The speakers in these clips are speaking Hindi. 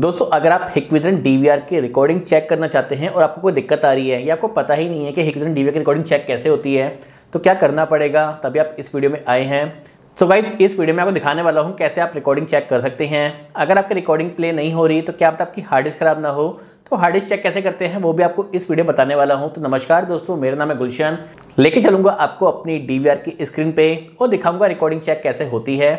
दोस्तों अगर आप हिकविजन डीवीआर की रिकॉर्डिंग चेक करना चाहते हैं और आपको कोई दिक्कत आ रही है या आपको पता ही नहीं है कि हिकविजन डीवीआर की रिकॉर्डिंग चेक कैसे होती है तो क्या करना पड़ेगा तभी आप इस वीडियो में आए हैं सो so गाइज इस वीडियो में आपको दिखाने वाला हूँ कैसे आप रिकॉर्डिंग चेक कर सकते हैं अगर आपकी रिकॉर्डिंग प्ले नहीं हो रही तो क्या आप आपकी हार्ड डिस्क खराब ना हो तो हार्ड डिस्क चेक कैसे करते हैं वो भी आपको इस वीडियो बताने वाला हूँ तो नमस्कार दोस्तों मेरा नाम है गुलशन लेके चलूँगा आपको अपनी डी की स्क्रीन पर और दिखाऊँगा रिकॉर्डिंग चेक कैसे होती है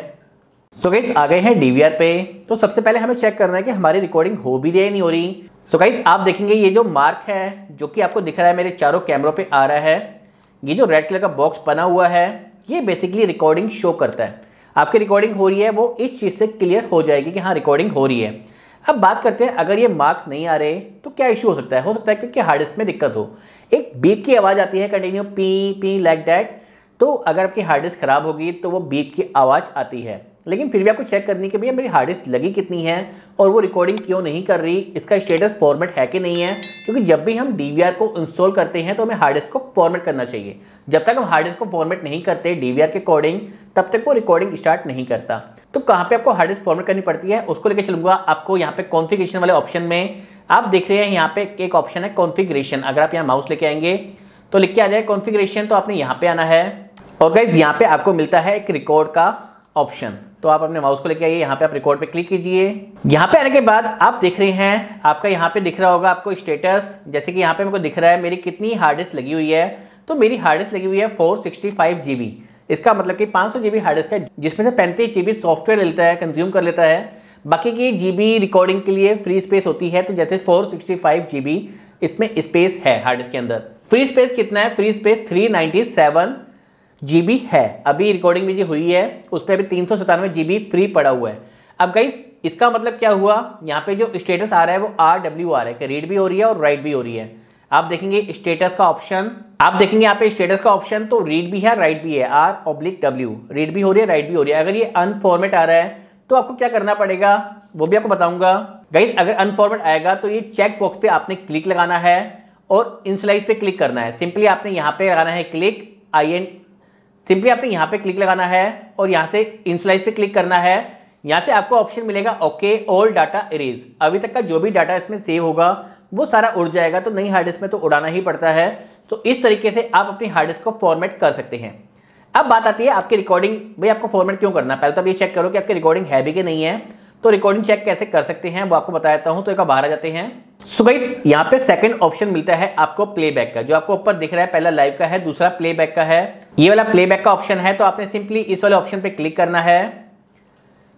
सो गाइज आ गए हैं डी पे तो सबसे पहले हमें चेक करना है कि हमारी रिकॉर्डिंग हो भी रही है नहीं हो रही सो so गाइज आप देखेंगे ये जो मार्क है जो कि आपको दिख रहा है मेरे चारों कैमरों पे आ रहा है ये जो रेड कलर का बॉक्स बना हुआ है ये बेसिकली रिकॉर्डिंग शो करता है आपकी रिकॉर्डिंग हो रही है वो इस चीज़ से क्लियर हो जाएगी कि हाँ रिकॉर्डिंग हो रही है अब बात करते हैं अगर ये मार्क नहीं आ रहे तो क्या इशू हो सकता है हो सकता है क्योंकि हार्ड डिस्क में दिक्कत हो एक बीप की आवाज़ आती है continue P P like that तो अगर आपकी हार्ड डिस्क ख़राब होगी तो वो बीप की आवाज़ आती है लेकिन फिर भी आपको चेक करनी कि भैया मेरी हार्ड डिस्क लगी कितनी है और वो रिकॉर्डिंग क्यों नहीं कर रही इसका स्टेटस फॉर्मेट है कि नहीं है क्योंकि जब भी हम डी को इंस्टॉल करते हैं तो हमें हार्ड डिस्क को फॉर्मेट करना चाहिए जब तक हम हार्ड डिस्क को फॉर्मेट नहीं करते डी के अकॉर्डिंग तब तक वो रिकॉर्डिंग स्टार्ट नहीं करता तो कहाँ पर आपको हार्ड डिस्क फॉर्मेट करनी पड़ती है उसको लेकर चलूँगा आपको यहाँ पे कॉन्फिग्रेशन वाले ऑप्शन में आप देख रहे हैं यहाँ पे एक ऑप्शन है कॉन्फिग्रेशन अगर आप यहाँ माउस लेके आएंगे तो लिख के आ जाए कॉन्फिग्रेशन तो आपने यहाँ पे आना है और गाइज यहाँ पे आपको मिलता है एक रिकॉर्ड का ऑप्शन तो आप अपने माउस को लेके आइए यहाँ पे आप रिकॉर्ड पे क्लिक कीजिए यहाँ पे आने के बाद आप देख रहे हैं आपका यहाँ पे दिख रहा होगा आपको स्टेटस जैसे कि यहाँ पे मेरे दिख रहा है मेरी कितनी हार्ड डिस्क लगी हुई है तो मेरी हार्ड डिस्क लगी हुई है फोर सिक्सटी इसका मतलब कि पाँच सौ जी हार्ड डिस्क है जिसमें से पैंतीस जी सॉफ्टवेयर लेता है कंज्यूम कर लेता है बाकी की जी रिकॉर्डिंग के लिए फ्री स्पेस होती है तो जैसे फोर सिक्सटी फाइव जी इसमें स्पेस है हार्ड डिस्क के अंदर फ्री स्पेस कितना है free space three ninety seven G है अभी रिकॉर्डिंग मेरी हुई है उस पर अभी तीन सौ सतानवे जी फ्री पड़ा हुआ है अब गई इसका मतलब क्या हुआ यहाँ पे जो स्टेटस आ रहा है वो आर डब्ल्यू आ रहा है कि रीड भी हो रही है और राइट भी हो रही है आप देखेंगे स्टेटस का ऑप्शन आप देखेंगे यहाँ पे स्टेटस का ऑप्शन तो रीड भी है राइट भी है आर ऑब्लिक डब्ल्यू रीड भी हो रही है राइट भी हो रही है अगर ये अनफॉर्मेट आ रहा है तो आपको क्या करना पड़ेगा वो भी आपको बताऊंगा गई अगर अनफॉर्मेट आएगा तो ये चेक बॉक्स पे आपने क्लिक लगाना है और इंसलाइज पे क्लिक करना है सिंपली आपने यहाँ पे लगाना है क्लिक आई एन सिंपली आपने यहाँ पे क्लिक लगाना है और यहाँ से इंसुलाइज पे क्लिक करना है यहाँ से आपको ऑप्शन मिलेगा ओके ऑल डाटा इरेज अभी तक का जो भी डाटा इसमें सेव होगा वो सारा उड़ जाएगा तो नई हार्ड डिस्क में तो उड़ाना ही पड़ता है तो इस तरीके से आप अपनी हार्ड डिस्क को फॉर्मेट कर सकते हैं अब बात आती है आपकी रिकॉर्डिंग भाई आपको फॉर्मेट क्यों करना पहले तो आप ये चेक करो कि आपकी रिकॉर्डिंग है भी कि नहीं है तो रिकॉर्डिंग चेक कैसे कर सकते हैं वो आपको बताता हूं तो एक बाहर आ जाते हैं सो गई यहाँ पे सेकंड ऑप्शन मिलता है आपको प्लेबैक का जो आपको ऊपर दिख रहा है पहला लाइव का है दूसरा प्लेबैक का है ये वाला प्लेबैक का ऑप्शन है तो आपने सिंपली इस वाले ऑप्शन पे क्लिक करना है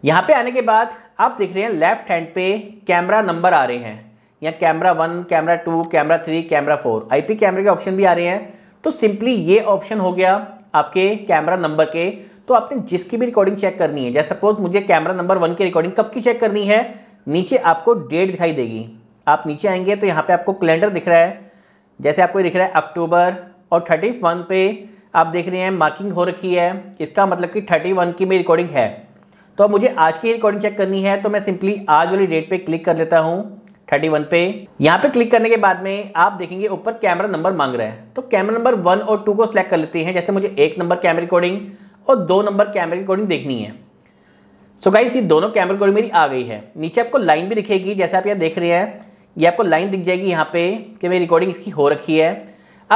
यहाँ पे आने के बाद आप देख रहे हैं लेफ्ट हैंड पे कैमरा नंबर आ रहे हैं या camera one camera two camera three camera four आई कैमरे के ऑप्शन भी आ रहे हैं तो सिंपली ये ऑप्शन हो गया आपके कैमरा नंबर के तो आपने जिसकी भी रिकॉर्डिंग चेक करनी है जैसे सपोज मुझे कैमरा नंबर वन की रिकॉर्डिंग कब की चेक करनी है नीचे आपको डेट दिखाई देगी आप नीचे आएंगे तो यहाँ पे आपको कैलेंडर दिख रहा है जैसे आपको दिख रहा है अक्टूबर और थर्टी वन पे आप देख रहे हैं मार्किंग हो रखी है इसका मतलब कि थर्टी वन की मेरी रिकॉर्डिंग है तो अब मुझे आज की रिकॉर्डिंग चेक करनी है तो मैं सिंपली आज वाली डेट पे क्लिक कर लेता हूँ थर्टी वन पे यहाँ पे क्लिक करने के बाद में आप देखेंगे ऊपर कैमरा नंबर मांग रहा है तो कैमरा नंबर वन और टू को सिलेक्ट कर लेते हैं जैसे मुझे एक नंबर कैमरा रिकॉर्डिंग और दो नंबर कैमरे की रिकॉर्डिंग देखनी है सो so गाइस ये दोनों कैमरे रिकॉर्डिंग मेरी आ गई है नीचे आपको लाइन भी दिखेगी जैसे आप यहाँ देख रहे हैं ये आपको लाइन दिख जाएगी यहाँ पे कि मेरी रिकॉर्डिंग इसकी हो रखी है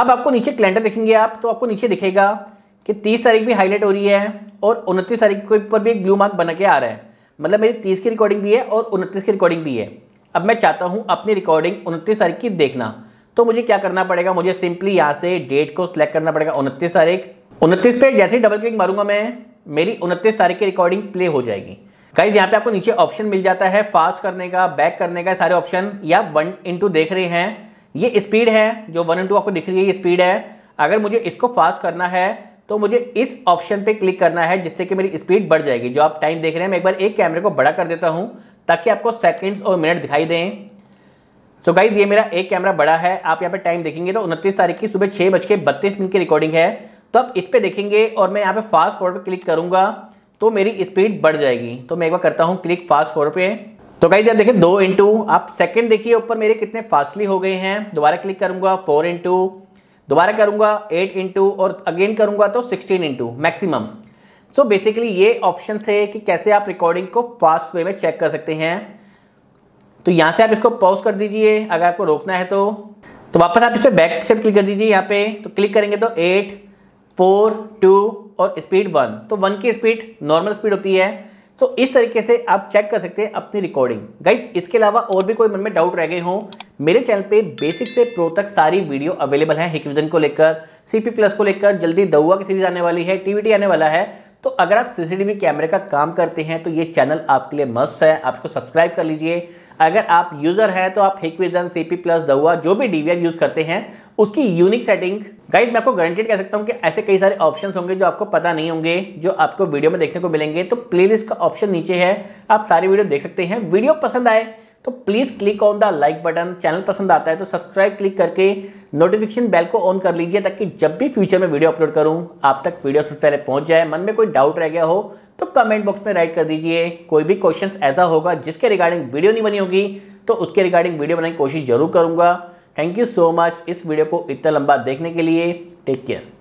अब आपको नीचे कैलेंडर देखेंगे आप तो आपको नीचे दिखेगा कि तीस तारीख भी हाईलाइट हो रही है और उनतीस तारीख के ऊपर भी एक ब्लू मार्क बना के आ रहा है मतलब मेरी तीस की रिकॉर्डिंग भी है और उनतीस की रिकॉर्डिंग भी है अब मैं चाहता हूँ अपनी रिकॉर्डिंग उनतीस तारीख की देखना तो मुझे क्या करना पड़ेगा मुझे सिंपली यहाँ से डेट को सिलेक्ट करना पड़ेगा उनतीस तारीख उनतीस पे जैसे ही डबल क्लिक मारूंगा मैं मेरी उनतीस तारीख की रिकॉर्डिंग प्ले हो जाएगी कहीं यहाँ पे आपको नीचे ऑप्शन मिल जाता है फास्ट करने का बैक करने का सारे ऑप्शन या वन इंटू देख रहे हैं ये स्पीड है जो वन इंटू आपको दिख रही है ये स्पीड है अगर मुझे इसको फास्ट करना है तो मुझे इस ऑप्शन पे क्लिक करना है जिससे कि मेरी स्पीड बढ़ जाएगी जो आप टाइम देख रहे हैं मैं एक बार एक कैमरे को बड़ा कर देता हूँ ताकि आपको सेकेंड्स और मिनट दिखाई दें सो so गाइज ये मेरा एक कैमरा बड़ा है आप यहाँ पे टाइम देखेंगे तो उनतीस तारीख की सुबह छः बज के बत्तीस मिनट की रिकॉर्डिंग है तो आप इस पर देखेंगे और मैं यहाँ पे फास्ट फॉरवर्ड क्लिक करूँगा तो मेरी स्पीड बढ़ जाएगी तो मैं एक बार करता हूँ क्लिक फास्ट फॉरवर्ड पे तो गाइज आप देखिए दो इंटू आप सेकेंड देखिए ऊपर मेरे कितने फास्टली हो गए हैं दोबारा क्लिक करूँगा फोर इंटू दोबारा करूँगा एट इंटू और अगेन करूँगा तो sixteen into maximum so basically ये ऑप्शन थे कि कैसे आप रिकॉर्डिंग को फास्ट वे में चेक कर सकते हैं तो यहाँ से आप इसको पॉज कर दीजिए अगर आपको रोकना है तो तो वापस आप इस पर बैक से क्लिक कर दीजिए यहाँ पे तो क्लिक करेंगे तो एट फोर टू और स्पीड वन तो वन की स्पीड नॉर्मल स्पीड होती है तो इस तरीके से आप चेक कर सकते हैं अपनी रिकॉर्डिंग गाइज इसके अलावा और भी कोई मन में डाउट रह गए हों मेरे चैनल पे बेसिक से प्रो तक सारी वीडियो अवेलेबल है हिकविजन को लेकर सी प्लस को लेकर जल्दी दउआ की सीरीज आने वाली है टी आने वाला है तो अगर आप सीसीटीवी कैमरे का काम करते हैं तो ये चैनल आपके लिए मस्त है आप इसको सब्सक्राइब कर लीजिए अगर आप यूज़र हैं तो आप Hikvision C P plus Dahua जो भी डी यूज़ करते हैं उसकी यूनिक सेटिंग गाइज मैं आपको गारंटेड कह सकता हूँ कि ऐसे कई सारे ऑप्शन होंगे जो आपको पता नहीं होंगे जो आपको वीडियो में देखने को मिलेंगे तो प्लेलिस्ट का ऑप्शन नीचे है आप सारी वीडियो देख सकते हैं वीडियो पसंद आए तो please click on the like button channel पसंद आता है तो सब्सक्राइब क्लिक करके नोटिफिकेशन बेल को ऑन कर लीजिए ताकि जब भी फ्यूचर में वीडियो अपलोड करूं आप तक वीडियो सबसे पहले पहुंच जाए मन में कोई डाउट रह गया हो तो कमेंट बॉक्स में राइट कर दीजिए कोई भी क्वेश्चन ऐसा होगा जिसके रिगार्डिंग वीडियो नहीं बनी होगी तो उसके रिगार्डिंग वीडियो बनाने की कोशिश जरूर करूँगा थैंक यू सो मच इस वीडियो को इतना लंबा देखने के लिए टेक केयर